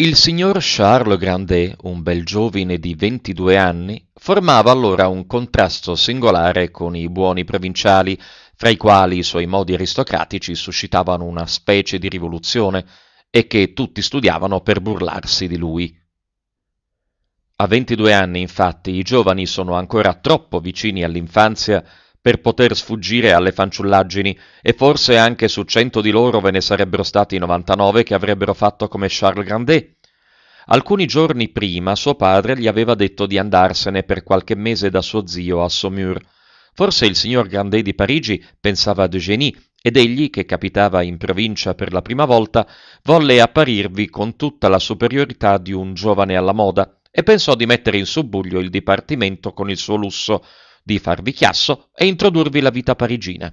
Il signor Charles Grandet, un bel giovine di 22 anni, formava allora un contrasto singolare con i buoni provinciali, fra i quali i suoi modi aristocratici suscitavano una specie di rivoluzione e che tutti studiavano per burlarsi di lui. A 22 anni, infatti, i giovani sono ancora troppo vicini all'infanzia per poter sfuggire alle fanciullaggini, e forse anche su cento di loro ve ne sarebbero stati 99 che avrebbero fatto come Charles Grandet. Alcuni giorni prima suo padre gli aveva detto di andarsene per qualche mese da suo zio a Saumur. Forse il signor Grandet di Parigi pensava ad Eugénie ed egli, che capitava in provincia per la prima volta, volle apparirvi con tutta la superiorità di un giovane alla moda e pensò di mettere in subbuglio il dipartimento con il suo lusso, di farvi chiasso e introdurvi la vita parigina.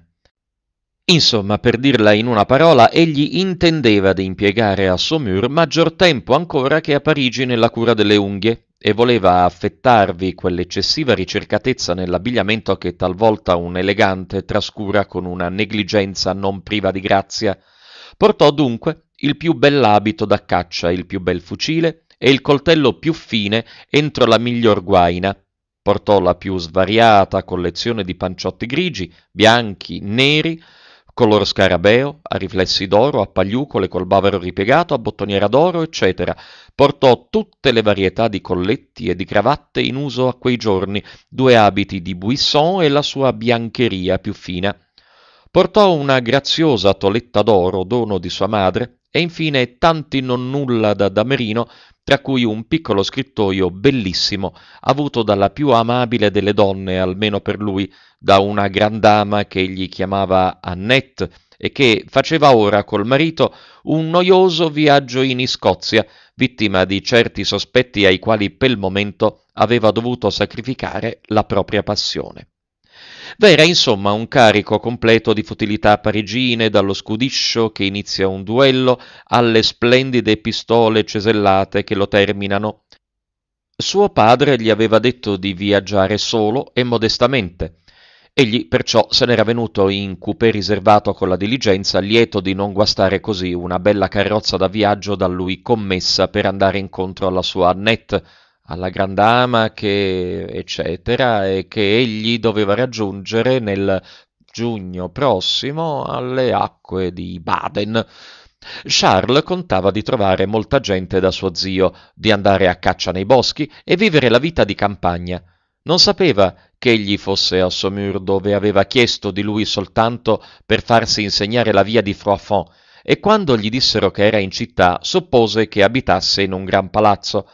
Insomma, per dirla in una parola, egli intendeva di impiegare a Saumur maggior tempo ancora che a Parigi nella cura delle unghie e voleva affettarvi quell'eccessiva ricercatezza nell'abbigliamento che talvolta un elegante trascura con una negligenza non priva di grazia. Portò dunque il più bell'abito da caccia, il più bel fucile e il coltello più fine entro la miglior guaina, Portò la più svariata collezione di panciotti grigi, bianchi, neri, color scarabeo, a riflessi d'oro, a pagliucole col bavero ripiegato, a bottoniera d'oro, eccetera. Portò tutte le varietà di colletti e di cravatte in uso a quei giorni, due abiti di buisson e la sua biancheria più fina. Portò una graziosa toletta d'oro, dono di sua madre, e infine tanti non nulla da damerino tra cui un piccolo scrittoio bellissimo avuto dalla più amabile delle donne, almeno per lui, da una grandama che egli chiamava Annette e che faceva ora col marito un noioso viaggio in Iscozia, vittima di certi sospetti ai quali pel momento aveva dovuto sacrificare la propria passione. Vera insomma un carico completo di futilità parigine, dallo scudiscio che inizia un duello alle splendide pistole cesellate che lo terminano. Suo padre gli aveva detto di viaggiare solo e modestamente. Egli perciò se n'era venuto in coupé riservato con la diligenza, lieto di non guastare così una bella carrozza da viaggio da lui commessa per andare incontro alla sua Annette, alla grandama, che, eccetera, e che egli doveva raggiungere nel giugno prossimo alle acque di Baden. Charles contava di trovare molta gente da suo zio, di andare a caccia nei boschi e vivere la vita di campagna. Non sapeva che egli fosse a Saumur dove aveva chiesto di lui soltanto per farsi insegnare la via di Froidfond, e quando gli dissero che era in città suppose che abitasse in un gran palazzo.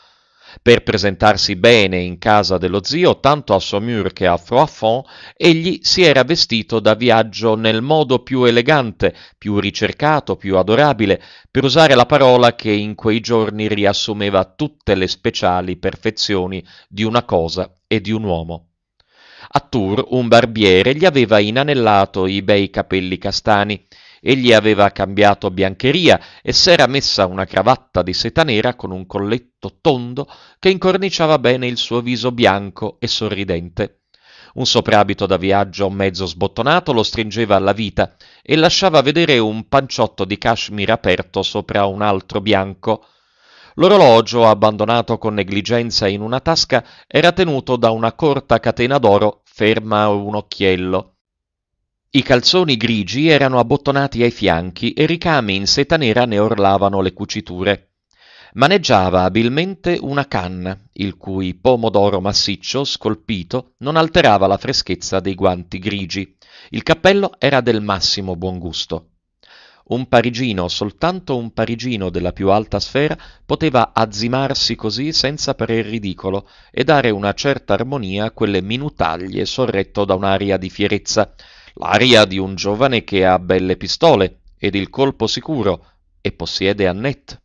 Per presentarsi bene in casa dello zio, tanto a Saumur che a Froidfond, egli si era vestito da viaggio nel modo più elegante, più ricercato, più adorabile, per usare la parola che in quei giorni riassumeva tutte le speciali perfezioni di una cosa e di un uomo. A Tours un barbiere gli aveva inanellato i bei capelli castani Egli aveva cambiato biancheria e s'era messa una cravatta di seta nera con un colletto tondo che incorniciava bene il suo viso bianco e sorridente. Un soprabito da viaggio mezzo sbottonato lo stringeva alla vita e lasciava vedere un panciotto di cashmere aperto sopra un altro bianco. L'orologio, abbandonato con negligenza in una tasca, era tenuto da una corta catena d'oro ferma a un occhiello. I calzoni grigi erano abbottonati ai fianchi e ricami in seta nera ne orlavano le cuciture. Maneggiava abilmente una canna, il cui pomodoro massiccio, scolpito, non alterava la freschezza dei guanti grigi. Il cappello era del massimo buon gusto. Un parigino, soltanto un parigino della più alta sfera, poteva azzimarsi così senza parer ridicolo e dare una certa armonia a quelle minutaglie sorretto da un'aria di fierezza, l'aria di un giovane che ha belle pistole ed il colpo sicuro e possiede Annette.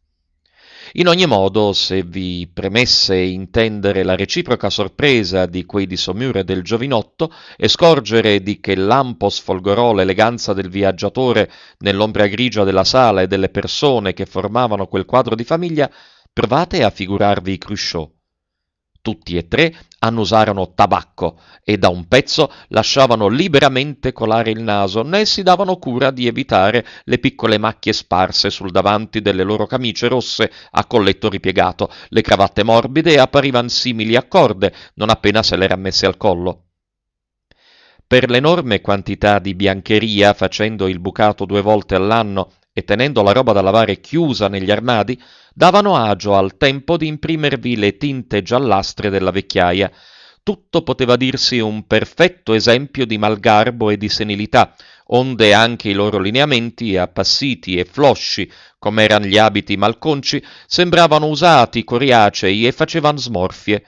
In ogni modo, se vi premesse intendere la reciproca sorpresa di quei disomure del giovinotto e scorgere di che lampo sfolgorò l'eleganza del viaggiatore nell'ombra grigia della sala e delle persone che formavano quel quadro di famiglia, provate a figurarvi Cruchot. Tutti e tre annusarono tabacco e da un pezzo lasciavano liberamente colare il naso, né si davano cura di evitare le piccole macchie sparse sul davanti delle loro camicie rosse a colletto ripiegato. Le cravatte morbide apparivan simili a corde non appena se le l'era messe al collo. Per l'enorme quantità di biancheria, facendo il bucato due volte all'anno e tenendo la roba da lavare chiusa negli armadi, davano agio al tempo di imprimervi le tinte giallastre della vecchiaia. Tutto poteva dirsi un perfetto esempio di malgarbo e di senilità, onde anche i loro lineamenti, appassiti e flosci, come erano gli abiti malconci, sembravano usati, coriacei e facevan smorfie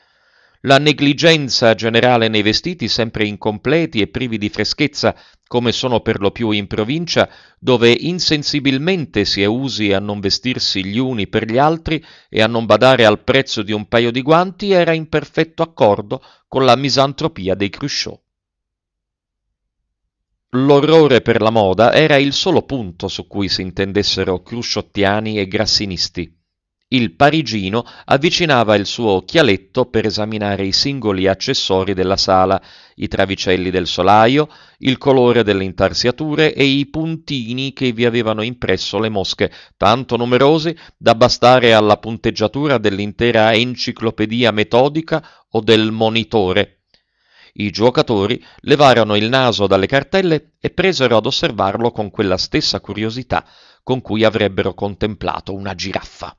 la negligenza generale nei vestiti, sempre incompleti e privi di freschezza, come sono per lo più in provincia, dove insensibilmente si è usi a non vestirsi gli uni per gli altri e a non badare al prezzo di un paio di guanti, era in perfetto accordo con la misantropia dei Cruchot. L'orrore per la moda era il solo punto su cui si intendessero crusciottiani e grassinisti il parigino avvicinava il suo occhialetto per esaminare i singoli accessori della sala, i travicelli del solaio, il colore delle intarsiature e i puntini che vi avevano impresso le mosche, tanto numerosi da bastare alla punteggiatura dell'intera enciclopedia metodica o del monitore. I giocatori levarono il naso dalle cartelle e presero ad osservarlo con quella stessa curiosità con cui avrebbero contemplato una giraffa.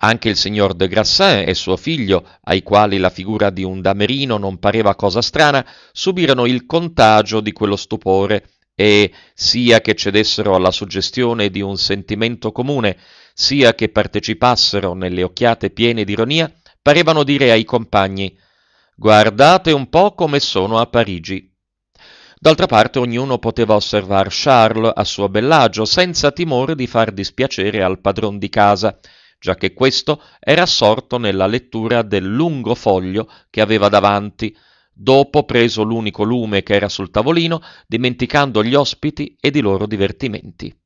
Anche il signor de Grassin e suo figlio, ai quali la figura di un damerino non pareva cosa strana, subirono il contagio di quello stupore e, sia che cedessero alla suggestione di un sentimento comune, sia che partecipassero nelle occhiate piene d'ironia, parevano dire ai compagni Guardate un po' come sono a Parigi. D'altra parte ognuno poteva osservar Charles a suo bell'agio senza timore di far dispiacere al padron di casa, già che questo era assorto nella lettura del lungo foglio che aveva davanti, dopo preso l'unico lume che era sul tavolino, dimenticando gli ospiti ed i loro divertimenti.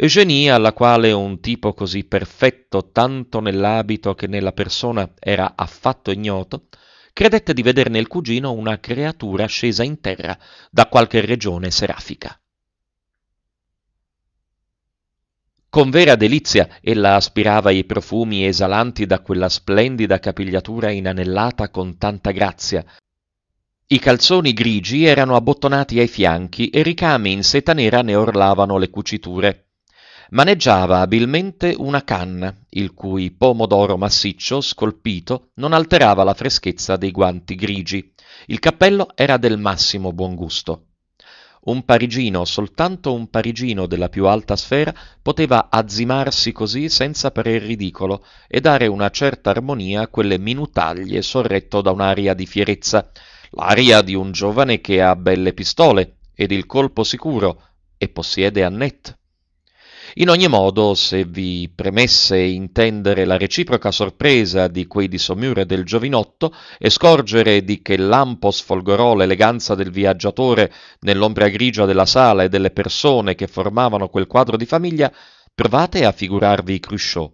Eugenie, alla quale un tipo così perfetto tanto nell'abito che nella persona era affatto ignoto, credette di vedere nel cugino una creatura scesa in terra da qualche regione serafica. Con vera delizia ella aspirava i profumi esalanti da quella splendida capigliatura inanellata con tanta grazia. I calzoni grigi erano abbottonati ai fianchi e ricami in seta nera ne orlavano le cuciture. Maneggiava abilmente una canna, il cui pomodoro massiccio, scolpito, non alterava la freschezza dei guanti grigi. Il cappello era del massimo buon gusto. Un parigino, soltanto un parigino della più alta sfera, poteva azzimarsi così senza parer ridicolo e dare una certa armonia a quelle minutaglie sorretto da un'aria di fierezza, l'aria di un giovane che ha belle pistole ed il colpo sicuro e possiede Annette. In ogni modo, se vi premesse intendere la reciproca sorpresa di quei di Sommiure del giovinotto e scorgere di che lampo sfolgorò l'eleganza del viaggiatore nell'ombra grigia della sala e delle persone che formavano quel quadro di famiglia, provate a figurarvi Cruchot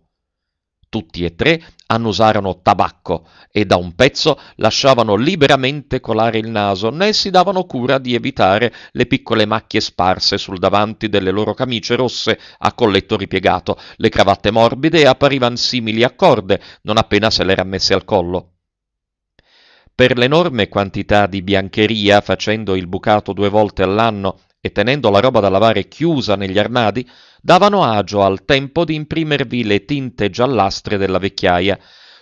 tutti e tre annusarono tabacco e da un pezzo lasciavano liberamente colare il naso, né si davano cura di evitare le piccole macchie sparse sul davanti delle loro camicie rosse a colletto ripiegato. Le cravatte morbide apparivan simili a corde non appena se le l'era messe al collo. Per l'enorme quantità di biancheria, facendo il bucato due volte all'anno e tenendo la roba da lavare chiusa negli armadi, davano agio al tempo di imprimervi le tinte giallastre della vecchiaia.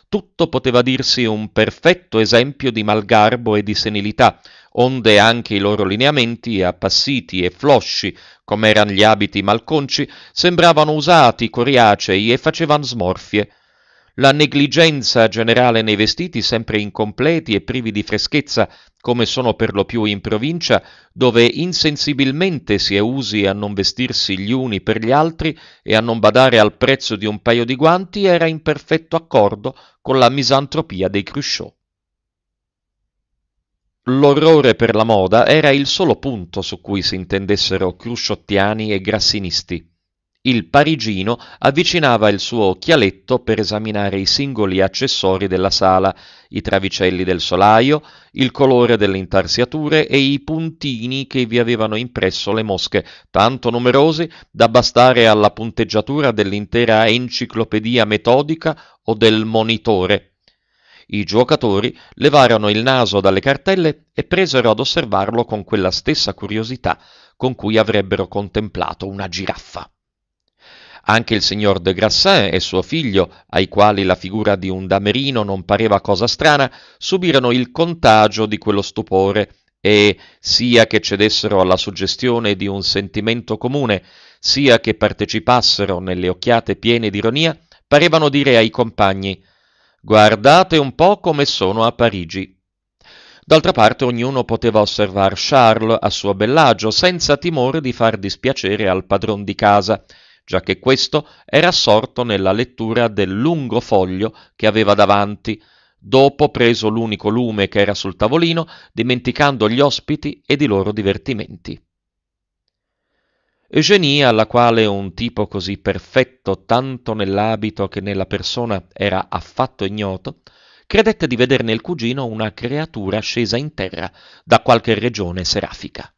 Tutto poteva dirsi un perfetto esempio di malgarbo e di senilità, onde anche i loro lineamenti, appassiti e flosci, come erano gli abiti malconci, sembravano usati, coriacei e facevan smorfie la negligenza generale nei vestiti, sempre incompleti e privi di freschezza, come sono per lo più in provincia, dove insensibilmente si è usi a non vestirsi gli uni per gli altri e a non badare al prezzo di un paio di guanti, era in perfetto accordo con la misantropia dei Cruchot. L'orrore per la moda era il solo punto su cui si intendessero crusciottiani e grassinisti il parigino avvicinava il suo occhialetto per esaminare i singoli accessori della sala, i travicelli del solaio, il colore delle intarsiature e i puntini che vi avevano impresso le mosche, tanto numerosi da bastare alla punteggiatura dell'intera enciclopedia metodica o del monitore. I giocatori levarono il naso dalle cartelle e presero ad osservarlo con quella stessa curiosità con cui avrebbero contemplato una giraffa. Anche il signor de Grassin e suo figlio, ai quali la figura di un damerino non pareva cosa strana, subirono il contagio di quello stupore e, sia che cedessero alla suggestione di un sentimento comune, sia che partecipassero nelle occhiate piene d'ironia, parevano dire ai compagni Guardate un po' come sono a Parigi. D'altra parte ognuno poteva osservar Charles a suo bell'agio senza timore di far dispiacere al padron di casa, già che questo era assorto nella lettura del lungo foglio che aveva davanti, dopo preso l'unico lume che era sul tavolino, dimenticando gli ospiti ed i loro divertimenti. Eugenie, alla quale un tipo così perfetto tanto nell'abito che nella persona era affatto ignoto, credette di vedere nel cugino una creatura scesa in terra da qualche regione serafica.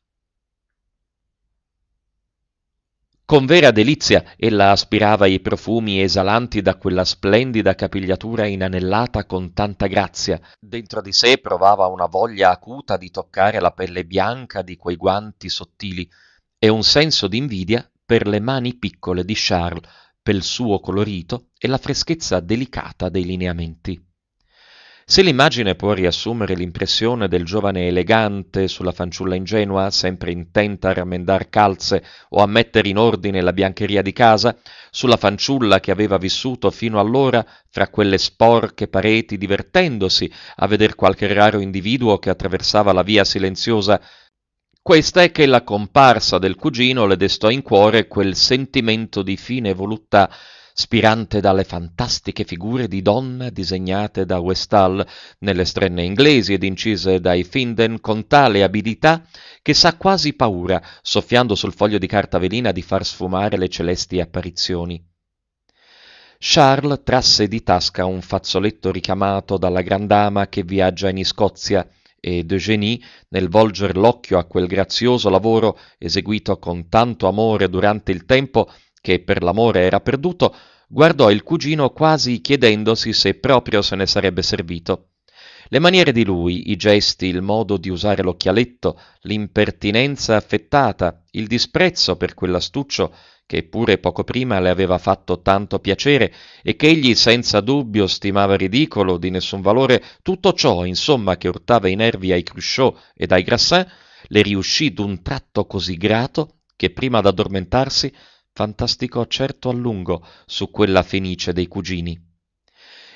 Con vera delizia ella aspirava i profumi esalanti da quella splendida capigliatura inanellata con tanta grazia. Dentro di sé provava una voglia acuta di toccare la pelle bianca di quei guanti sottili e un senso d'invidia per le mani piccole di Charles, pel suo colorito e la freschezza delicata dei lineamenti. Se l'immagine può riassumere l'impressione del giovane elegante sulla fanciulla ingenua, sempre intenta a rammendar calze o a mettere in ordine la biancheria di casa, sulla fanciulla che aveva vissuto fino allora fra quelle sporche pareti divertendosi a veder qualche raro individuo che attraversava la via silenziosa, questa è che la comparsa del cugino le destò in cuore quel sentimento di fine voluttà spirante dalle fantastiche figure di donna disegnate da Westall nelle strenne inglesi ed incise dai Finden con tale abilità che sa quasi paura, soffiando sul foglio di carta velina, di far sfumare le celesti apparizioni. Charles trasse di tasca un fazzoletto ricamato dalla grandama che viaggia in Scozia e Eugénie, nel volger l'occhio a quel grazioso lavoro eseguito con tanto amore durante il tempo, che per l'amore era perduto, guardò il cugino quasi chiedendosi se proprio se ne sarebbe servito. Le maniere di lui, i gesti, il modo di usare l'occhialetto, l'impertinenza affettata, il disprezzo per quell'astuccio che pure poco prima le aveva fatto tanto piacere e che egli senza dubbio stimava ridicolo, di nessun valore, tutto ciò, insomma, che urtava i nervi ai Cruchot ed ai Grassin, le riuscì d'un tratto così grato che prima d'addormentarsi fantasticò certo a lungo su quella fenice dei cugini.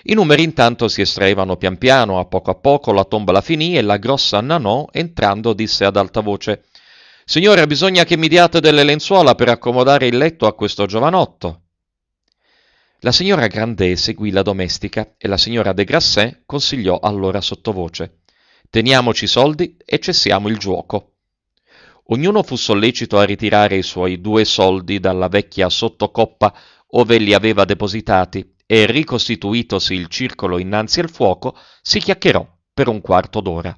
I numeri intanto si estraevano pian piano, a poco a poco la tomba la finì e la grossa Nanò, entrando, disse ad alta voce Signore, bisogna che mi diate delle lenzuola per accomodare il letto a questo giovanotto. La signora Grandet seguì la domestica e la signora de Grasset consigliò allora sottovoce Teniamoci soldi e cessiamo il giuoco. Ognuno fu sollecito a ritirare i suoi due soldi dalla vecchia sottocoppa ove li aveva depositati e ricostituitosi il circolo innanzi al fuoco, si chiacchierò per un quarto d'ora.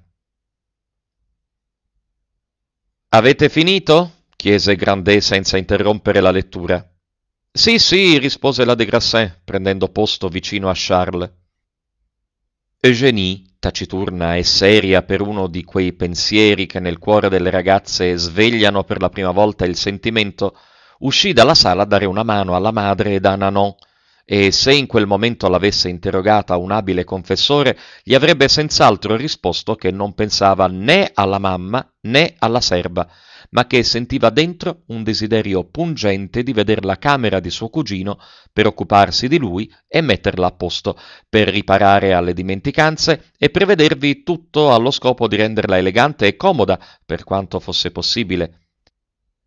Avete finito? chiese Grandet senza interrompere la lettura. Sì, sì, rispose la de Grassin, prendendo posto vicino a Charles. Eugénie, taciturna e seria per uno di quei pensieri che nel cuore delle ragazze svegliano per la prima volta il sentimento, uscì dalla sala a dare una mano alla madre ed a Nanon, e se in quel momento l'avesse interrogata un abile confessore, gli avrebbe senz'altro risposto che non pensava né alla mamma né alla serva, ma che sentiva dentro un desiderio pungente di vedere la camera di suo cugino per occuparsi di lui e metterla a posto, per riparare alle dimenticanze e prevedervi tutto allo scopo di renderla elegante e comoda per quanto fosse possibile.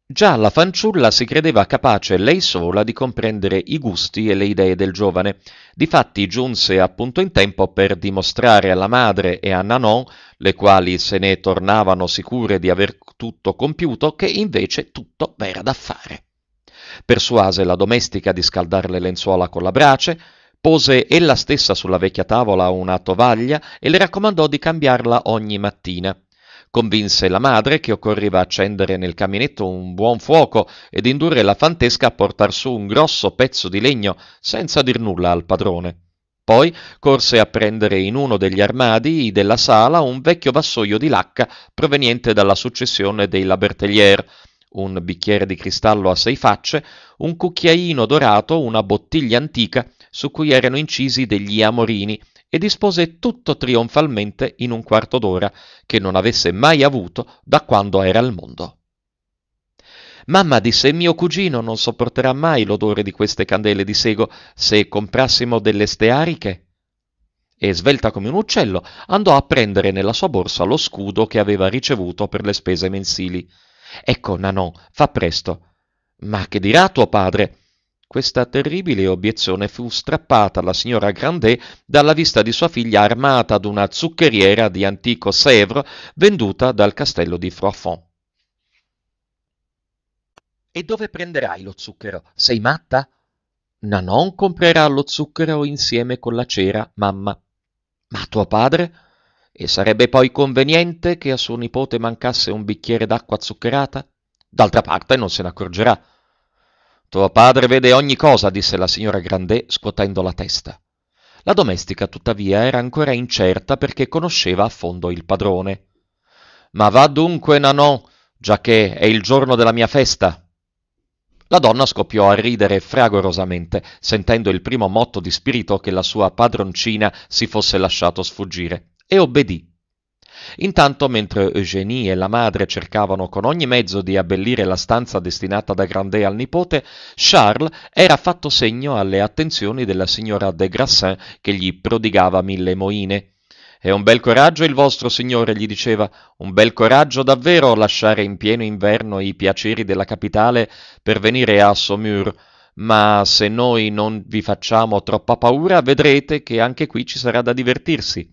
Già la fanciulla si credeva capace lei sola di comprendere i gusti e le idee del giovane. Difatti giunse appunto in tempo per dimostrare alla madre e a Nanon, le quali se ne tornavano sicure di aver tutto compiuto che invece tutto era da fare. Persuase la domestica di scaldare le lenzuola con la brace, pose ella stessa sulla vecchia tavola una tovaglia e le raccomandò di cambiarla ogni mattina. Convinse la madre che occorreva accendere nel caminetto un buon fuoco ed indurre la fantesca a portar su un grosso pezzo di legno senza dir nulla al padrone. Poi corse a prendere in uno degli armadi della sala un vecchio vassoio di lacca proveniente dalla successione dei Labertelier, un bicchiere di cristallo a sei facce, un cucchiaino dorato, una bottiglia antica su cui erano incisi degli amorini e dispose tutto trionfalmente in un quarto d'ora che non avesse mai avuto da quando era al mondo. Mamma disse mio cugino non sopporterà mai l'odore di queste candele di sego se comprassimo delle steariche. E svelta come un uccello andò a prendere nella sua borsa lo scudo che aveva ricevuto per le spese mensili. Ecco, Nanò, fa presto. Ma che dirà tuo padre? Questa terribile obiezione fu strappata alla signora Grandet dalla vista di sua figlia armata ad una zuccheriera di antico Sèvres venduta dal castello di Froidfond. E dove prenderai lo zucchero? Sei matta? Nanon comprerà lo zucchero insieme con la cera, mamma. Ma tuo padre? E sarebbe poi conveniente che a suo nipote mancasse un bicchiere d'acqua zuccherata? D'altra parte non se ne accorgerà. Tuo padre vede ogni cosa, disse la signora Grandet scuotendo la testa. La domestica, tuttavia, era ancora incerta perché conosceva a fondo il padrone. Ma va dunque, Nanon, giacché è il giorno della mia festa, la donna scoppiò a ridere fragorosamente, sentendo il primo motto di spirito che la sua padroncina si fosse lasciato sfuggire, e obbedì. Intanto, mentre Eugénie e la madre cercavano con ogni mezzo di abbellire la stanza destinata da Grandet al nipote, Charles era fatto segno alle attenzioni della signora de Grassin che gli prodigava mille moine è un bel coraggio il vostro, signore, gli diceva, un bel coraggio davvero lasciare in pieno inverno i piaceri della capitale per venire a Saumur. Ma se noi non vi facciamo troppa paura, vedrete che anche qui ci sarà da divertirsi.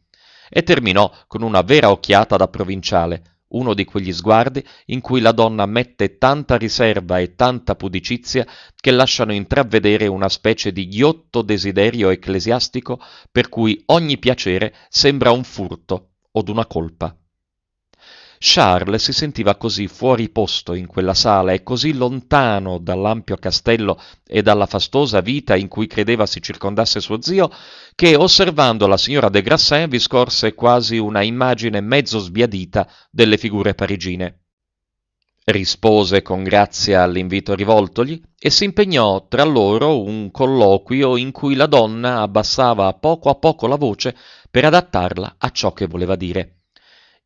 E terminò con una vera occhiata da provinciale uno di quegli sguardi in cui la donna mette tanta riserva e tanta pudicizia che lasciano intravedere una specie di ghiotto desiderio ecclesiastico per cui ogni piacere sembra un furto od una colpa. Charles si sentiva così fuori posto in quella sala e così lontano dall'ampio castello e dalla fastosa vita in cui credeva si circondasse suo zio, che osservando la signora de Grassin vi scorse quasi una immagine mezzo sbiadita delle figure parigine. Rispose con grazia all'invito rivoltogli e si impegnò tra loro un colloquio in cui la donna abbassava poco a poco la voce per adattarla a ciò che voleva dire.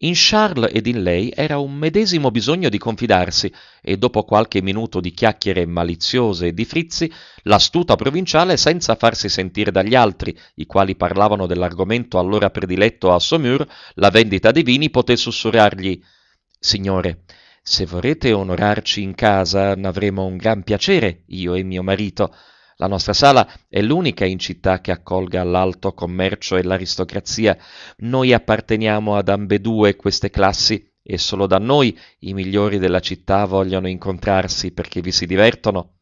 In Charles ed in lei era un medesimo bisogno di confidarsi e dopo qualche minuto di chiacchiere maliziose e di frizzi, l'astuta provinciale, senza farsi sentire dagli altri, i quali parlavano dell'argomento allora prediletto a Saumur, la vendita dei vini, poté sussurrargli Signore, se vorrete onorarci in casa, n'avremo un gran piacere, io e mio marito la nostra sala è l'unica in città che accolga l'alto commercio e l'aristocrazia. Noi apparteniamo ad ambedue queste classi e solo da noi i migliori della città vogliono incontrarsi perché vi si divertono.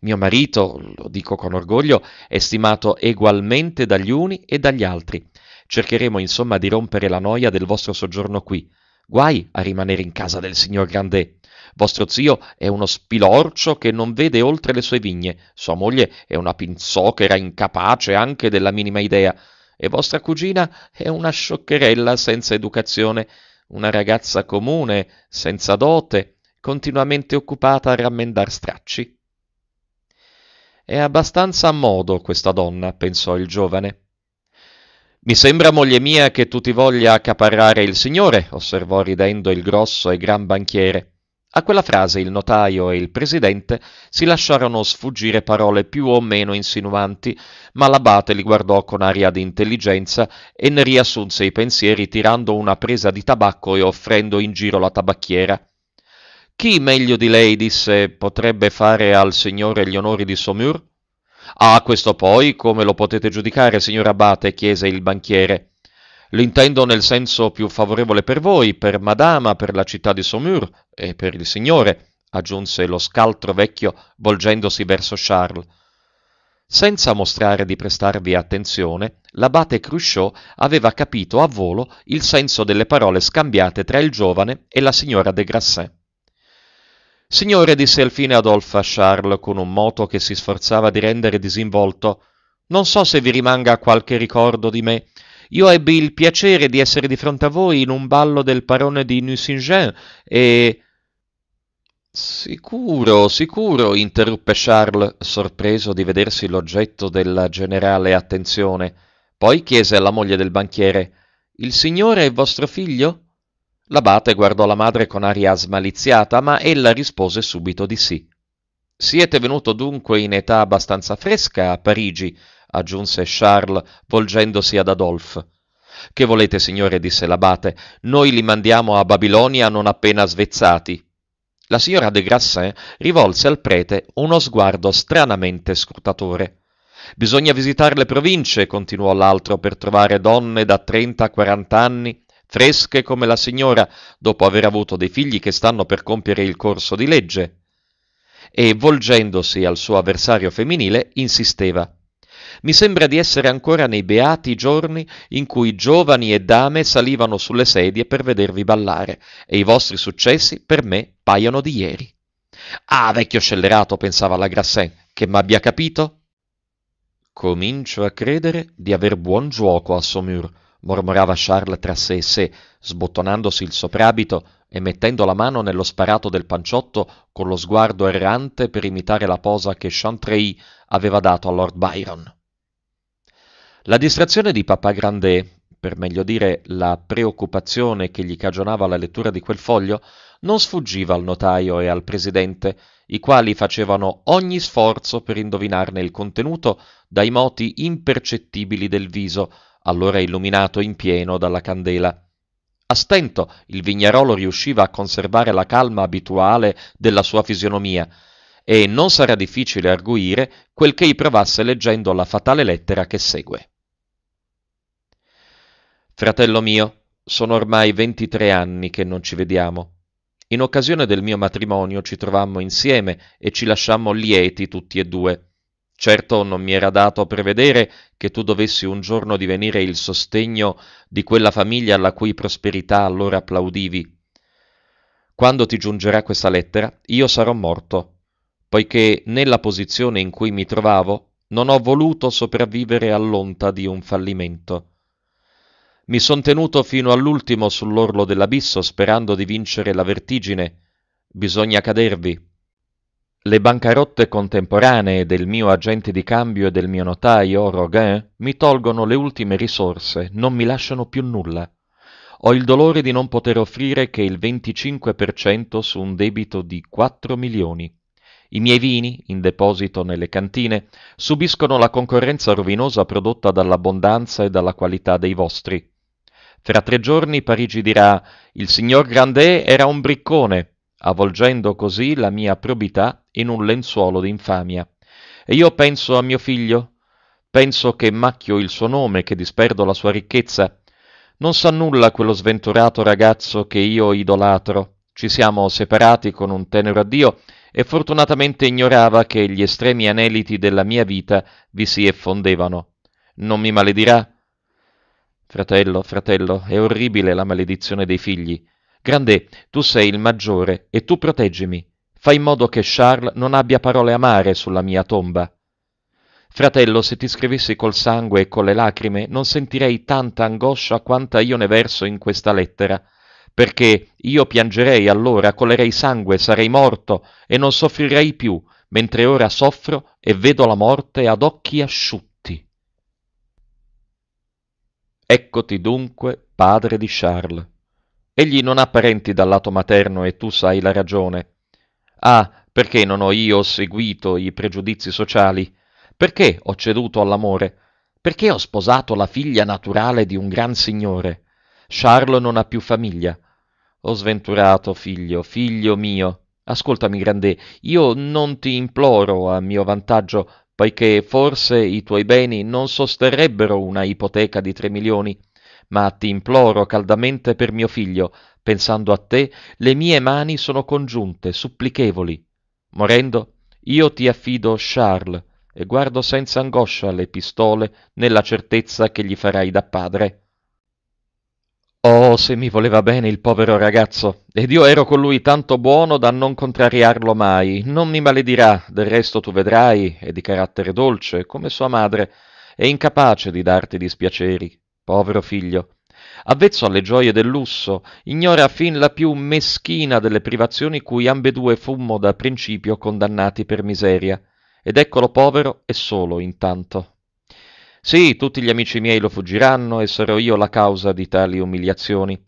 Mio marito, lo dico con orgoglio, è stimato egualmente dagli uni e dagli altri. Cercheremo insomma di rompere la noia del vostro soggiorno qui. Guai a rimanere in casa del signor Grandet. Vostro zio è uno spilorcio che non vede oltre le sue vigne, sua moglie è una pinzochera incapace anche della minima idea, e vostra cugina è una scioccherella senza educazione, una ragazza comune, senza dote, continuamente occupata a rammendar stracci. È abbastanza a modo questa donna, pensò il giovane. Mi sembra, moglie mia, che tu ti voglia accaparrare il signore, osservò ridendo il grosso e gran banchiere. A quella frase il notaio e il presidente si lasciarono sfuggire parole più o meno insinuanti, ma l'abate li guardò con aria di intelligenza e ne riassunse i pensieri tirando una presa di tabacco e offrendo in giro la tabacchiera. Chi meglio di lei, disse, potrebbe fare al signore gli onori di Saumur? Ah, questo poi, come lo potete giudicare, signor Abate? chiese il banchiere. L'intendo nel senso più favorevole per voi, per Madama, per la città di Saumur e per il signore, aggiunse lo scaltro vecchio, volgendosi verso Charles. Senza mostrare di prestarvi attenzione, l'abate Cruchot aveva capito a volo il senso delle parole scambiate tra il giovane e la signora de Grasset. Signore, disse alfine Adolphe a Charles con un moto che si sforzava di rendere disinvolto, non so se vi rimanga qualche ricordo di me. Io ebbi il piacere di essere di fronte a voi in un ballo del barone di Nucingen e... Sicuro, sicuro, interruppe Charles, sorpreso di vedersi l'oggetto della generale attenzione. Poi chiese alla moglie del banchiere, Il signore è vostro figlio? L'abate guardò la madre con aria smaliziata, ma ella rispose subito di sì. Siete venuto dunque in età abbastanza fresca a Parigi, aggiunse Charles, volgendosi ad Adolphe. Che volete, signore? disse l'abate. Noi li mandiamo a Babilonia non appena svezzati. La signora de Grassin rivolse al prete uno sguardo stranamente scrutatore. Bisogna visitare le province, continuò l'altro, per trovare donne da trenta a quarant'anni fresche come la signora, dopo aver avuto dei figli che stanno per compiere il corso di legge. E volgendosi al suo avversario femminile, insisteva. Mi sembra di essere ancora nei beati giorni in cui giovani e dame salivano sulle sedie per vedervi ballare, e i vostri successi per me paiono di ieri. Ah, vecchio scellerato, pensava la Grassin, che m'abbia capito? Comincio a credere di aver buon giuoco a Saumur, mormorava Charles tra sé e sé, sbottonandosi il soprabito e mettendo la mano nello sparato del panciotto con lo sguardo errante per imitare la posa che Chantreille aveva dato a Lord Byron. La distrazione di papà Grandet, per meglio dire la preoccupazione che gli cagionava la lettura di quel foglio, non sfuggiva al notaio e al presidente, i quali facevano ogni sforzo per indovinarne il contenuto dai moti impercettibili del viso, allora illuminato in pieno dalla candela. A stento il vignarolo riusciva a conservare la calma abituale della sua fisionomia, e non sarà difficile arguire quel che i provasse leggendo la fatale lettera che segue. Fratello mio, sono ormai 23 anni che non ci vediamo. In occasione del mio matrimonio ci trovammo insieme e ci lasciammo lieti tutti e due. Certo non mi era dato prevedere che tu dovessi un giorno divenire il sostegno di quella famiglia alla cui prosperità allora applaudivi. Quando ti giungerà questa lettera, io sarò morto, poiché nella posizione in cui mi trovavo non ho voluto sopravvivere all'onta di un fallimento. Mi son tenuto fino all'ultimo sull'orlo dell'abisso sperando di vincere la vertigine. Bisogna cadervi, le bancarotte contemporanee del mio agente di cambio e del mio notaio, Roguin, mi tolgono le ultime risorse, non mi lasciano più nulla. Ho il dolore di non poter offrire che il 25% su un debito di 4 milioni. I miei vini, in deposito nelle cantine, subiscono la concorrenza rovinosa prodotta dall'abbondanza e dalla qualità dei vostri. Fra tre giorni Parigi dirà «Il signor Grandet era un briccone», avvolgendo così la mia probità in un lenzuolo d'infamia. E io penso a mio figlio, penso che macchio il suo nome, che disperdo la sua ricchezza. Non sa nulla quello sventurato ragazzo che io idolatro. Ci siamo separati con un tenero addio e fortunatamente ignorava che gli estremi aneliti della mia vita vi si effondevano. Non mi maledirà? Fratello, fratello, è orribile la maledizione dei figli. Grandè, tu sei il maggiore e tu proteggimi. Fai in modo che Charles non abbia parole amare sulla mia tomba. Fratello, se ti scrivessi col sangue e con le lacrime, non sentirei tanta angoscia quanta io ne verso in questa lettera, perché io piangerei allora, colerei sangue, sarei morto e non soffrirei più, mentre ora soffro e vedo la morte ad occhi asciutti. Eccoti dunque, padre di Charles. Egli non ha parenti dal lato materno e tu sai la ragione. Ah, perché non ho io seguito i pregiudizi sociali? Perché ho ceduto all'amore? Perché ho sposato la figlia naturale di un gran signore? Charles non ha più famiglia. oh, sventurato figlio, figlio mio, ascoltami, Grandè, io non ti imploro a mio vantaggio, poiché forse i tuoi beni non sosterrebbero una ipoteca di tre milioni, ma ti imploro caldamente per mio figlio, pensando a te, le mie mani sono congiunte, supplichevoli. Morendo, io ti affido Charles e guardo senza angoscia le pistole nella certezza che gli farai da padre. Oh, se mi voleva bene il povero ragazzo, ed io ero con lui tanto buono da non contrariarlo mai, non mi maledirà, del resto tu vedrai, è di carattere dolce, come sua madre, e incapace di darti dispiaceri. Povero figlio. Avvezzo alle gioie del lusso, ignora fin la più meschina delle privazioni cui ambedue fummo da principio condannati per miseria, ed eccolo povero e solo intanto. Sì, tutti gli amici miei lo fuggiranno e sarò io la causa di tali umiliazioni.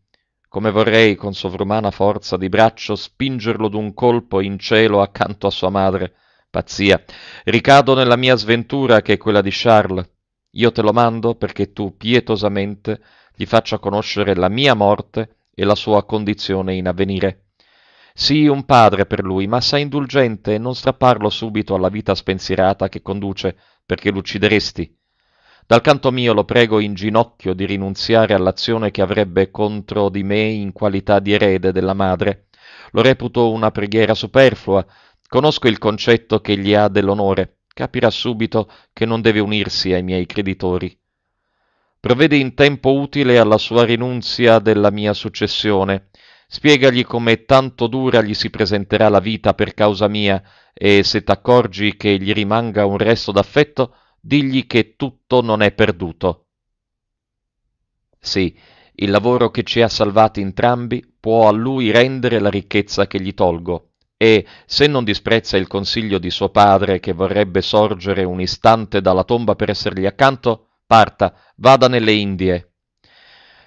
Come vorrei, con sovrumana forza di braccio, spingerlo d'un colpo in cielo accanto a sua madre. Pazzia. Ricado nella mia sventura che è quella di Charles. Io te lo mando perché tu pietosamente gli faccia conoscere la mia morte e la sua condizione in avvenire. Sii un padre per lui, ma sai indulgente e non strapparlo subito alla vita spensierata che conduce, perché l'uccideresti. Dal canto mio lo prego in ginocchio di rinunziare all'azione che avrebbe contro di me in qualità di erede della madre. Lo reputo una preghiera superflua. Conosco il concetto che gli ha dell'onore capirà subito che non deve unirsi ai miei creditori. Provvede in tempo utile alla sua rinunzia della mia successione, spiegagli come tanto dura gli si presenterà la vita per causa mia e se t'accorgi che gli rimanga un resto d'affetto, digli che tutto non è perduto. Sì, il lavoro che ci ha salvati entrambi può a lui rendere la ricchezza che gli tolgo e se non disprezza il consiglio di suo padre che vorrebbe sorgere un istante dalla tomba per essergli accanto, parta, vada nelle Indie.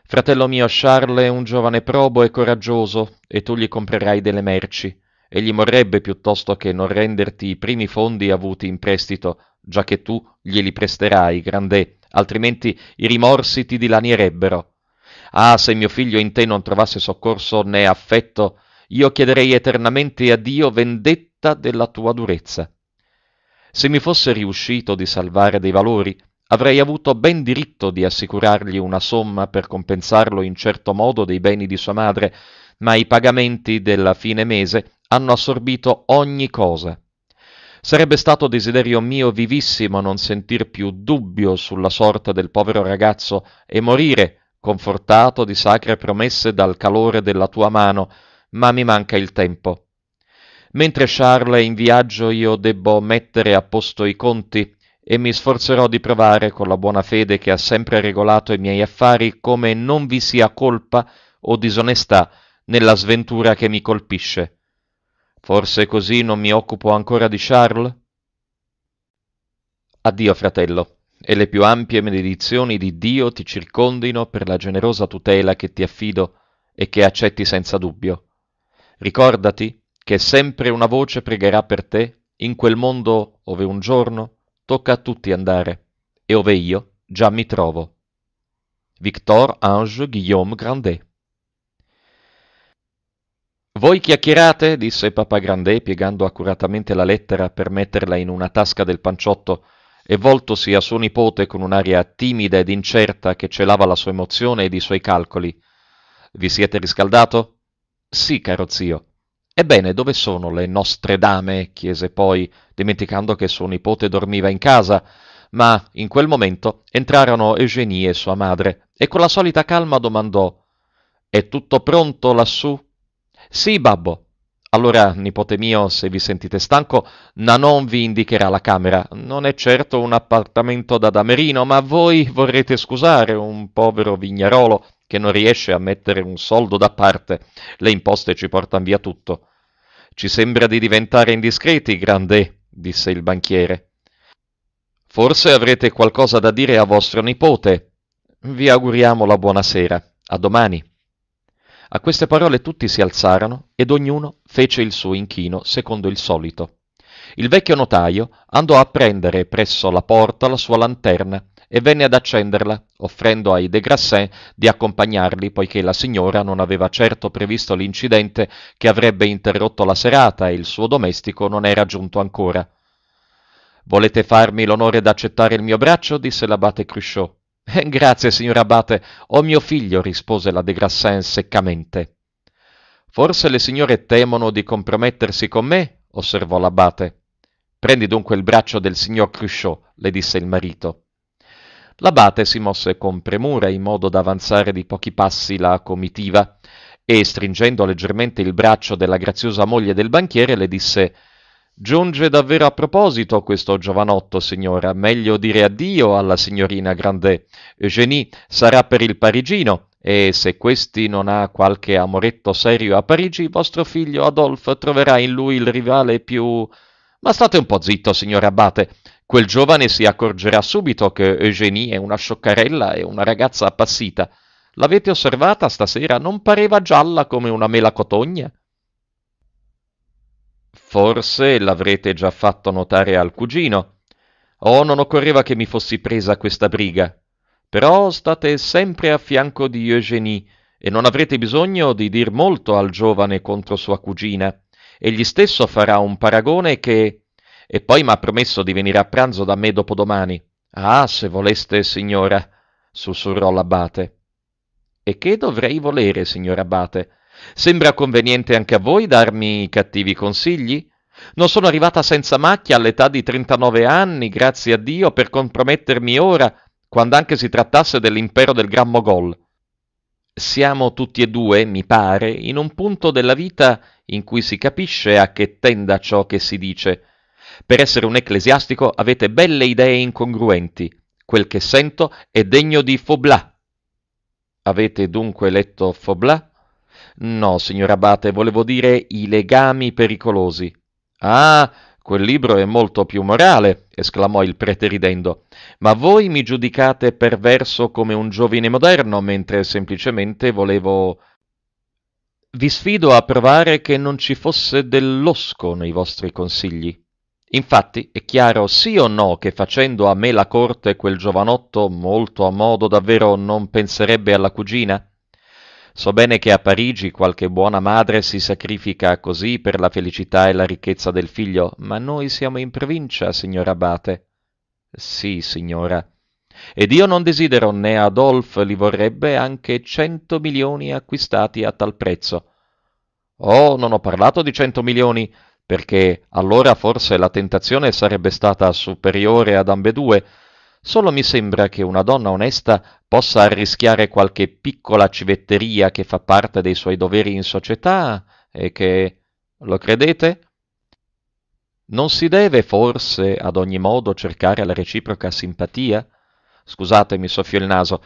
Fratello mio, Charles è un giovane probo e coraggioso, e tu gli comprerai delle merci. Egli morrebbe piuttosto che non renderti i primi fondi avuti in prestito, già che tu glieli presterai, grandè, altrimenti i rimorsi ti dilanierebbero. Ah, se mio figlio in te non trovasse soccorso né affetto, io chiederei eternamente a Dio vendetta della tua durezza. Se mi fosse riuscito di salvare dei valori, avrei avuto ben diritto di assicurargli una somma per compensarlo in certo modo dei beni di sua madre, ma i pagamenti della fine mese hanno assorbito ogni cosa. Sarebbe stato desiderio mio vivissimo non sentir più dubbio sulla sorte del povero ragazzo e morire, confortato di sacre promesse dal calore della tua mano, ma mi manca il tempo. Mentre Charles è in viaggio io debbo mettere a posto i conti e mi sforzerò di provare con la buona fede che ha sempre regolato i miei affari come non vi sia colpa o disonestà nella sventura che mi colpisce. Forse così non mi occupo ancora di Charles? Addio, fratello, e le più ampie benedizioni di Dio ti circondino per la generosa tutela che ti affido e che accetti senza dubbio. Ricordati che sempre una voce pregherà per te in quel mondo ove un giorno tocca a tutti andare e ove io già mi trovo. Victor Ange Guillaume Grandet voi chiacchierate, disse papà Grandet, piegando accuratamente la lettera per metterla in una tasca del panciotto, e voltosi a suo nipote con un'aria timida ed incerta che celava la sua emozione ed i suoi calcoli. Vi siete riscaldato? Sì, caro zio. Ebbene, dove sono le nostre dame? chiese poi, dimenticando che suo nipote dormiva in casa. Ma in quel momento entrarono Eugenie e sua madre, e con la solita calma domandò È tutto pronto lassù? Sì, babbo. Allora, nipote mio, se vi sentite stanco, Nanon vi indicherà la camera. Non è certo un appartamento da damerino, ma voi vorrete scusare un povero vignarolo che non riesce a mettere un soldo da parte, le imposte ci portano via tutto. Ci sembra di diventare indiscreti, grande, disse il banchiere. Forse avrete qualcosa da dire a vostro nipote. Vi auguriamo la buona sera. A domani. A queste parole tutti si alzarono ed ognuno fece il suo inchino secondo il solito. Il vecchio notaio andò a prendere presso la porta la sua lanterna e venne ad accenderla, offrendo ai de Grasset di accompagnarli, poiché la signora non aveva certo previsto l'incidente che avrebbe interrotto la serata e il suo domestico non era giunto ancora. Volete farmi l'onore d'accettare il mio braccio? disse l'abate Cruchot. Eh, grazie, signor abate, ho mio figlio, rispose la de Grasset seccamente. Forse le signore temono di compromettersi con me? osservò l'abate. Prendi dunque il braccio del signor Cruchot, le disse il marito. L'abate si mosse con premura in modo da avanzare di pochi passi la comitiva e, stringendo leggermente il braccio della graziosa moglie del banchiere, le disse Giunge davvero a proposito questo giovanotto, signora. Meglio dire addio alla signorina Grandet. Eugénie sarà per il Parigino e se questi non ha qualche amoretto serio a Parigi, vostro figlio Adolphe troverà in lui il rivale più... Ma state un po' zitto, signor Abate. Quel giovane si accorgerà subito che Eugenie è una scioccarella e una ragazza appassita. L'avete osservata stasera? Non pareva gialla come una mela cotogna? Forse l'avrete già fatto notare al cugino. Oh, non occorreva che mi fossi presa questa briga. Però state sempre a fianco di Eugenie e non avrete bisogno di dir molto al giovane contro sua cugina. Egli stesso farà un paragone che e poi m'ha promesso di venire a pranzo da me dopodomani. Ah, se voleste, signora, sussurrò l'abate. E che dovrei volere, signor abate? Sembra conveniente anche a voi darmi cattivi consigli? Non sono arrivata senza macchia all'età di 39 anni, grazie a Dio, per compromettermi ora, quando anche si trattasse dell'impero del Gran Mogol. Siamo tutti e due, mi pare, in un punto della vita in cui si capisce a che tenda ciò che si dice per essere un ecclesiastico avete belle idee incongruenti. Quel che sento è degno di Faublas. Avete dunque letto Faublas? No, signor Abate, volevo dire I legami pericolosi. Ah, quel libro è molto più morale, esclamò il prete ridendo. Ma voi mi giudicate perverso come un giovine moderno, mentre semplicemente volevo... Vi sfido a provare che non ci fosse dell'osco nei vostri consigli. Infatti è chiaro sì o no che facendo a me la corte quel giovanotto molto a modo davvero non penserebbe alla cugina? So bene che a Parigi qualche buona madre si sacrifica così per la felicità e la ricchezza del figlio, ma noi siamo in provincia, signor Abate. Sì, signora. Ed io non desidero né Adolf li vorrebbe anche cento milioni acquistati a tal prezzo. Oh, non ho parlato di cento milioni, perché allora forse la tentazione sarebbe stata superiore ad ambedue, solo mi sembra che una donna onesta possa arrischiare qualche piccola civetteria che fa parte dei suoi doveri in società e che, lo credete? Non si deve forse ad ogni modo cercare la reciproca simpatia? Scusate, mi soffio il naso.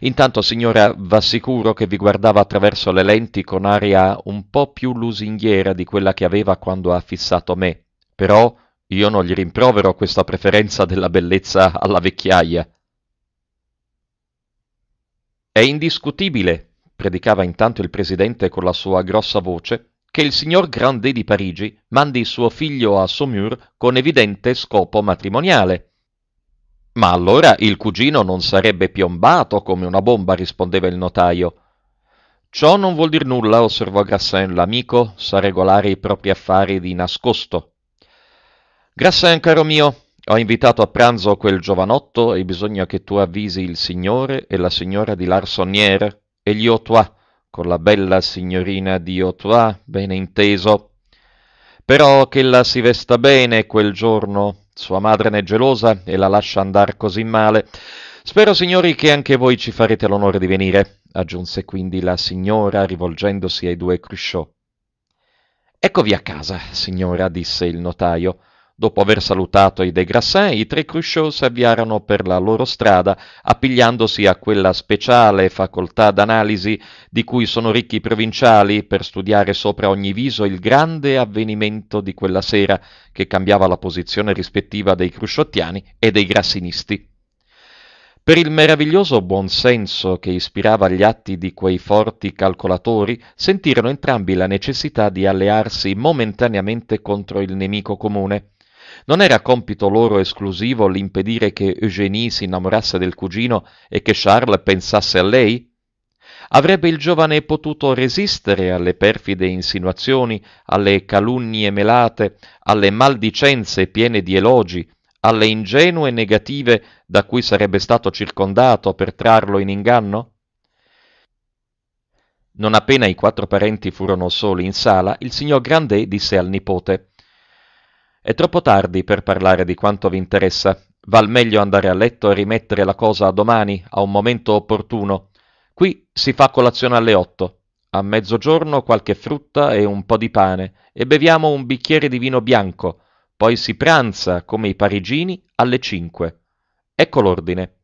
Intanto signora v'assicuro che vi guardava attraverso le lenti con aria un po' più lusinghiera di quella che aveva quando ha fissato me, però io non gli rimprovero questa preferenza della bellezza alla vecchiaia. È indiscutibile, predicava intanto il presidente con la sua grossa voce, che il signor Grandet di Parigi mandi suo figlio a Saumur con evidente scopo matrimoniale. Ma allora il cugino non sarebbe piombato come una bomba, rispondeva il notaio. Ciò non vuol dir nulla, osservò Grassin, l'amico sa regolare i propri affari di nascosto. Grassin, caro mio, ho invitato a pranzo quel giovanotto e bisogna che tu avvisi il signore e la signora di Larsonniere e gli Otois, con la bella signorina di Otois, bene inteso. Però che la si vesta bene quel giorno, sua madre ne è gelosa e la lascia andar così male. Spero, signori, che anche voi ci farete l'onore di venire, aggiunse quindi la signora, rivolgendosi ai due Cruchot. Eccovi a casa, signora, disse il notaio. Dopo aver salutato i De Grassin, i tre Cruchot si avviarono per la loro strada, appigliandosi a quella speciale facoltà d'analisi di cui sono ricchi i provinciali per studiare sopra ogni viso il grande avvenimento di quella sera che cambiava la posizione rispettiva dei crusciottiani e dei grassinisti. Per il meraviglioso buonsenso che ispirava gli atti di quei forti calcolatori, sentirono entrambi la necessità di allearsi momentaneamente contro il nemico comune. Non era compito loro esclusivo l'impedire che Eugénie si innamorasse del cugino e che Charles pensasse a lei? Avrebbe il giovane potuto resistere alle perfide insinuazioni, alle calunnie melate, alle maldicenze piene di elogi, alle ingenue negative da cui sarebbe stato circondato per trarlo in inganno? Non appena i quattro parenti furono soli in sala, il signor Grandet disse al nipote è troppo tardi per parlare di quanto vi interessa. Val meglio andare a letto e rimettere la cosa a domani, a un momento opportuno. Qui si fa colazione alle otto. A mezzogiorno qualche frutta e un po' di pane e beviamo un bicchiere di vino bianco. Poi si pranza, come i parigini, alle cinque. Ecco l'ordine.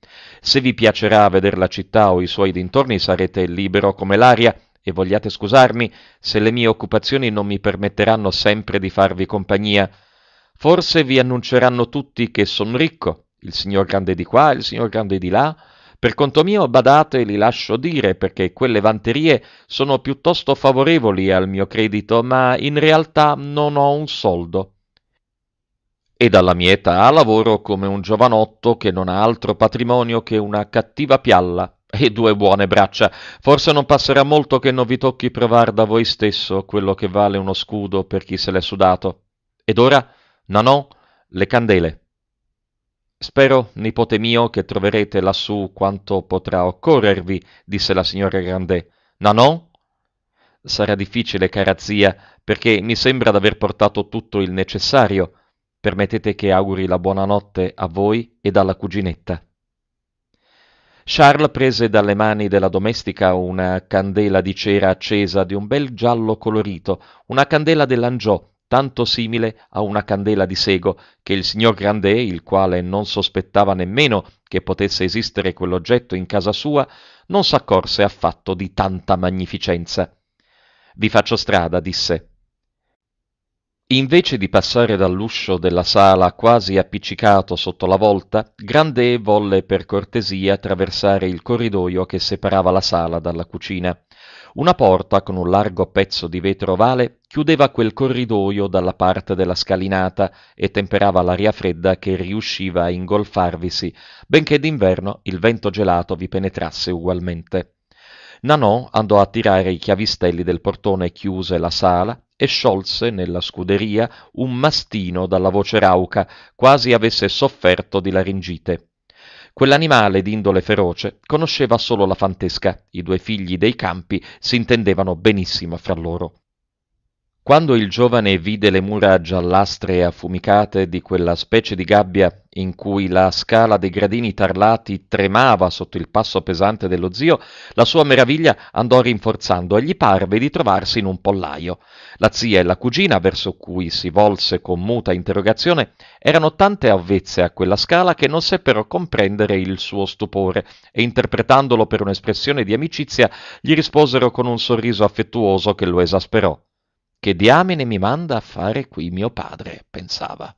Se vi piacerà vedere la città o i suoi dintorni sarete libero come l'aria e vogliate scusarmi se le mie occupazioni non mi permetteranno sempre di farvi compagnia. Forse vi annunceranno tutti che sono ricco, il signor grande di qua, il signor grande di là. Per conto mio, badate, li lascio dire, perché quelle vanterie sono piuttosto favorevoli al mio credito, ma in realtà non ho un soldo. E dalla mia età lavoro come un giovanotto che non ha altro patrimonio che una cattiva pialla e due buone braccia. Forse non passerà molto che non vi tocchi provare da voi stesso quello che vale uno scudo per chi se l'è sudato. Ed ora Nanon, le candele. Spero, nipote mio, che troverete lassù quanto potrà occorrervi, disse la signora Grandet. Nanon? Sarà difficile, cara zia, perché mi sembra d'aver portato tutto il necessario. Permettete che auguri la buonanotte a voi ed alla cuginetta. Charles prese dalle mani della domestica una candela di cera accesa di un bel giallo colorito, una candela dell'angiò, tanto simile a una candela di sego, che il signor Grandet, il quale non sospettava nemmeno che potesse esistere quell'oggetto in casa sua, non s'accorse affatto di tanta magnificenza. Vi faccio strada, disse. Invece di passare dall'uscio della sala quasi appiccicato sotto la volta, Grandet volle per cortesia attraversare il corridoio che separava la sala dalla cucina. Una porta con un largo pezzo di vetro ovale chiudeva quel corridoio dalla parte della scalinata e temperava l'aria fredda che riusciva a ingolfarvisi, benché d'inverno il vento gelato vi penetrasse ugualmente. Nanò andò a tirare i chiavistelli del portone chiuse la sala e sciolse nella scuderia un mastino dalla voce rauca, quasi avesse sofferto di laringite. Quell'animale d'indole feroce conosceva solo la fantesca, i due figli dei campi si intendevano benissimo fra loro. Quando il giovane vide le mura giallastre e affumicate di quella specie di gabbia in cui la scala dei gradini tarlati tremava sotto il passo pesante dello zio, la sua meraviglia andò rinforzando e gli parve di trovarsi in un pollaio. La zia e la cugina, verso cui si volse con muta interrogazione, erano tante avvezze a quella scala che non seppero comprendere il suo stupore e interpretandolo per un'espressione di amicizia gli risposero con un sorriso affettuoso che lo esasperò. Che diamine mi manda a fare qui mio padre? pensava.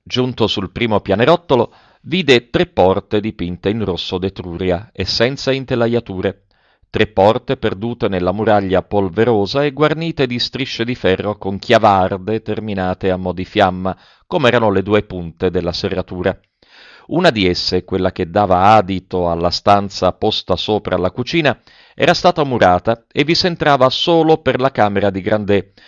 Giunto sul primo pianerottolo, vide tre porte dipinte in rosso d'Etruria e senza intelaiature, tre porte perdute nella muraglia polverosa e guarnite di strisce di ferro con chiavarde terminate a mo' di fiamma, come erano le due punte della serratura. Una di esse, quella che dava adito alla stanza posta sopra la cucina, era stata murata e vi si entrava solo per la camera di Grandet,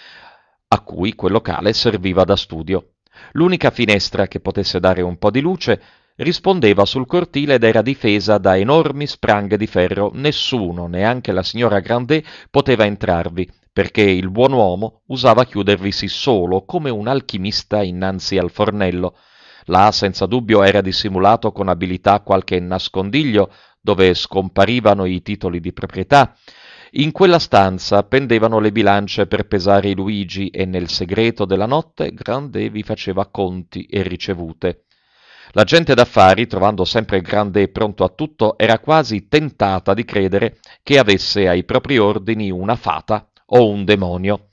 a cui quel locale serviva da studio. L'unica finestra che potesse dare un po' di luce rispondeva sul cortile ed era difesa da enormi spranghe di ferro. Nessuno, neanche la signora Grandet, poteva entrarvi, perché il buon uomo usava chiudervisi solo come un alchimista innanzi al fornello. Là senza dubbio era dissimulato con abilità qualche nascondiglio dove scomparivano i titoli di proprietà, in quella stanza pendevano le bilance per pesare i Luigi e nel segreto della notte Grandet vi faceva conti e ricevute. La gente d'affari, trovando sempre Grandet pronto a tutto, era quasi tentata di credere che avesse ai propri ordini una fata o un demonio.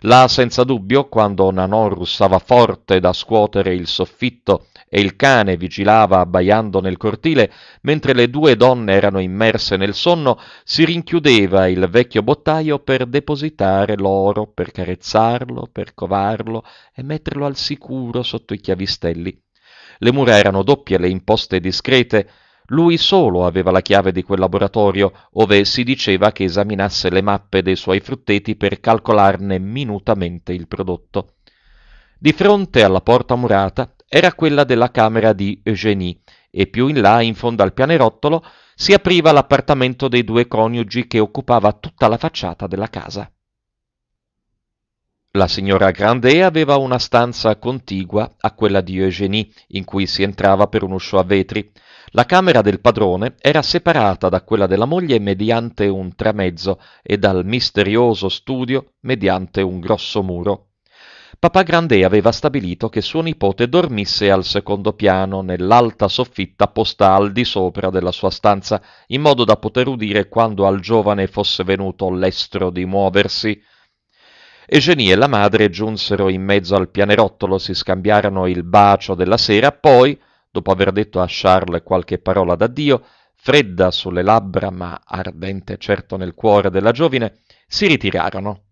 Là, senza dubbio, quando Nanon russava forte da scuotere il soffitto e il cane vigilava abbaiando nel cortile, mentre le due donne erano immerse nel sonno, si rinchiudeva il vecchio bottaio per depositare l'oro, per carezzarlo, per covarlo e metterlo al sicuro sotto i chiavistelli. Le mura erano doppie, le imposte discrete, lui solo aveva la chiave di quel laboratorio, ove si diceva che esaminasse le mappe dei suoi frutteti per calcolarne minutamente il prodotto. Di fronte alla porta murata era quella della camera di Eugénie e più in là, in fondo al pianerottolo, si apriva l'appartamento dei due coniugi che occupava tutta la facciata della casa. La signora Grandet aveva una stanza contigua a quella di Eugénie, in cui si entrava per un uscio a vetri. La camera del padrone era separata da quella della moglie mediante un tramezzo e dal misterioso studio mediante un grosso muro. Papà Grande aveva stabilito che suo nipote dormisse al secondo piano nell'alta soffitta posta al di sopra della sua stanza, in modo da poter udire quando al giovane fosse venuto l'estro di muoversi. Eugenie e la madre giunsero in mezzo al pianerottolo, si scambiarono il bacio della sera, poi, dopo aver detto a Charles qualche parola d'addio, fredda sulle labbra ma ardente certo nel cuore della giovine, si ritirarono.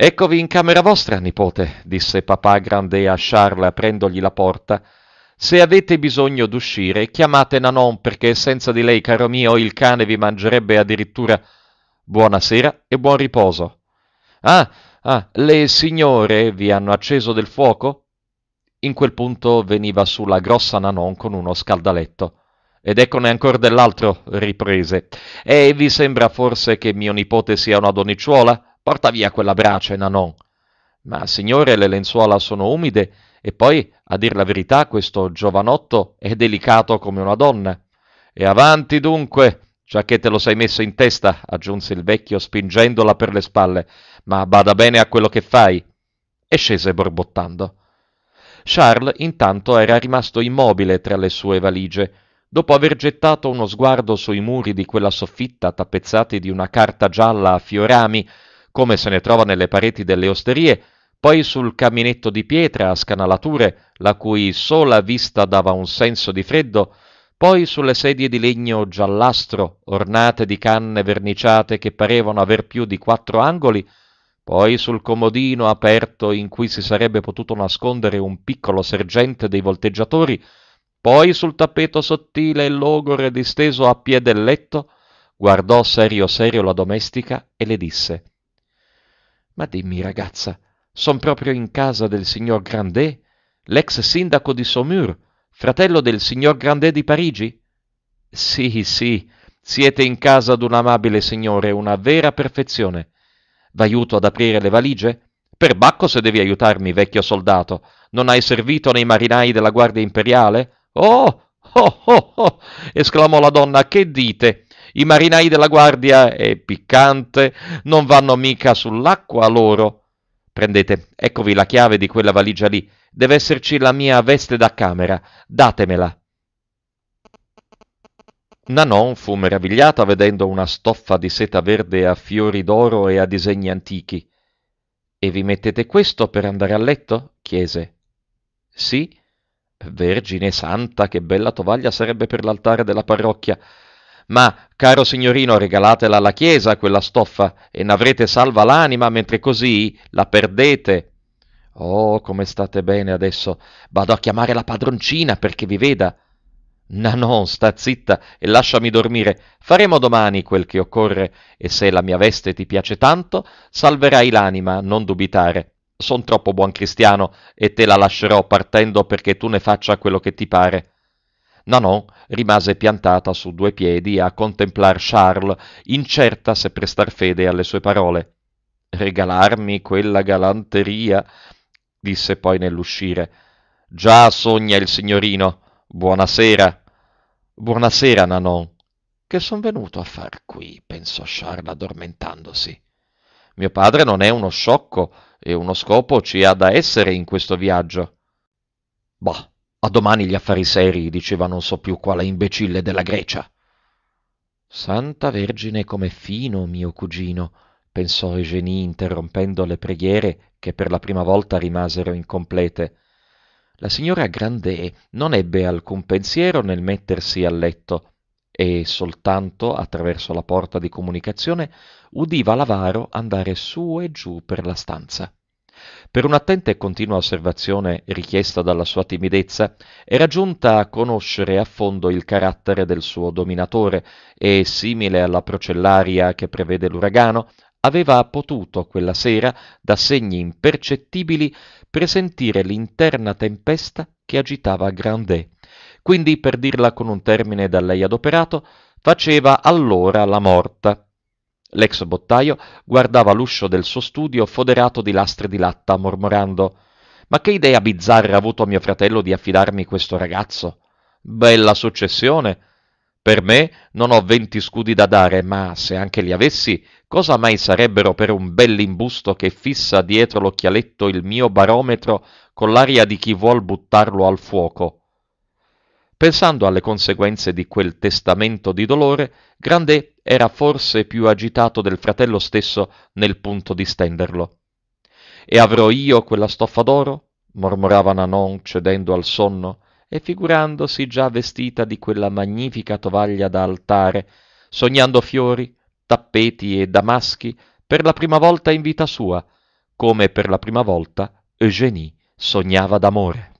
Eccovi in camera vostra, nipote, disse papà Grande a Charles aprendogli la porta. Se avete bisogno d'uscire, chiamate Nanon perché senza di lei, caro mio, il cane vi mangerebbe addirittura. Buonasera e buon riposo. Ah, ah, le signore vi hanno acceso del fuoco? In quel punto veniva su la grossa Nanon con uno scaldaletto. Ed eccone ancora dell'altro, riprese. E vi sembra forse che mio nipote sia una donnicciuola? Porta via quella brace, Nanon. Ma, signore, le lenzuola sono umide e poi, a dir la verità, questo giovanotto è delicato come una donna. E avanti dunque, già che te lo sei messo in testa, aggiunse il vecchio spingendola per le spalle, ma bada bene a quello che fai. E scese borbottando. Charles intanto era rimasto immobile tra le sue valigie, dopo aver gettato uno sguardo sui muri di quella soffitta tappezzati di una carta gialla a fiorami come se ne trova nelle pareti delle osterie, poi sul caminetto di pietra a scanalature, la cui sola vista dava un senso di freddo, poi sulle sedie di legno giallastro, ornate di canne verniciate che parevano aver più di quattro angoli, poi sul comodino aperto in cui si sarebbe potuto nascondere un piccolo sergente dei volteggiatori, poi sul tappeto sottile e logore disteso a piè del letto, guardò serio serio la domestica e le disse ma dimmi, ragazza, son proprio in casa del signor Grandet, l'ex sindaco di Saumur, fratello del signor Grandet di Parigi? Sì, sì, siete in casa d'un amabile signore, una vera perfezione. V'aiuto ad aprire le valigie? Perbacco se devi aiutarmi, vecchio soldato. Non hai servito nei marinai della Guardia Imperiale? Oh, oh, oh, oh! esclamò la donna, che dite? I marinai della guardia, è piccante, non vanno mica sull'acqua loro. Prendete, eccovi la chiave di quella valigia lì. Deve esserci la mia veste da camera. Datemela. Nanon fu meravigliata vedendo una stoffa di seta verde a fiori d'oro e a disegni antichi. E vi mettete questo per andare a letto? chiese. Sì. Vergine santa, che bella tovaglia sarebbe per l'altare della parrocchia. Ma, caro signorino, regalatela alla Chiesa quella stoffa e n'avrete salva l'anima, mentre così la perdete. Oh, come state bene adesso. Vado a chiamare la padroncina perché vi veda. Nanon, sta zitta e lasciami dormire. Faremo domani quel che occorre e se la mia veste ti piace tanto, salverai l'anima, non dubitare. Son troppo buon cristiano e te la lascerò partendo perché tu ne faccia quello che ti pare. Nanon rimase piantata su due piedi a contemplar Charles, incerta se prestar fede alle sue parole. Regalarmi quella galanteria, disse poi nell'uscire. Già sogna il signorino. Buonasera. Buonasera, Nanon. Che son venuto a far qui? pensò Charles addormentandosi. Mio padre non è uno sciocco e uno scopo ci ha da essere in questo viaggio. Bah, a domani gli affari seri, diceva non so più quale imbecille della Grecia. Santa Vergine, com'è fino mio cugino, pensò Eugenie interrompendo le preghiere che per la prima volta rimasero incomplete. La signora Grandé non ebbe alcun pensiero nel mettersi a letto e soltanto attraverso la porta di comunicazione udiva l'avaro andare su e giù per la stanza. Per un'attenta e continua osservazione richiesta dalla sua timidezza, era giunta a conoscere a fondo il carattere del suo dominatore e, simile alla procellaria che prevede l'uragano, aveva potuto quella sera, da segni impercettibili, presentire l'interna tempesta che agitava Grandet. Quindi, per dirla con un termine da lei adoperato, faceva allora la morta L'ex bottaio guardava l'uscio del suo studio foderato di lastre di latta, mormorando Ma che idea bizzarra ha avuto mio fratello di affidarmi questo ragazzo? Bella successione! Per me non ho venti scudi da dare, ma se anche li avessi, cosa mai sarebbero per un bell'imbusto che fissa dietro l'occhialetto il mio barometro con l'aria di chi vuol buttarlo al fuoco? Pensando alle conseguenze di quel testamento di dolore, Grandet era forse più agitato del fratello stesso nel punto di stenderlo. E avrò io quella stoffa d'oro? mormorava Nanon cedendo al sonno e figurandosi già vestita di quella magnifica tovaglia da altare, sognando fiori, tappeti e damaschi per la prima volta in vita sua, come per la prima volta Eugénie sognava d'amore.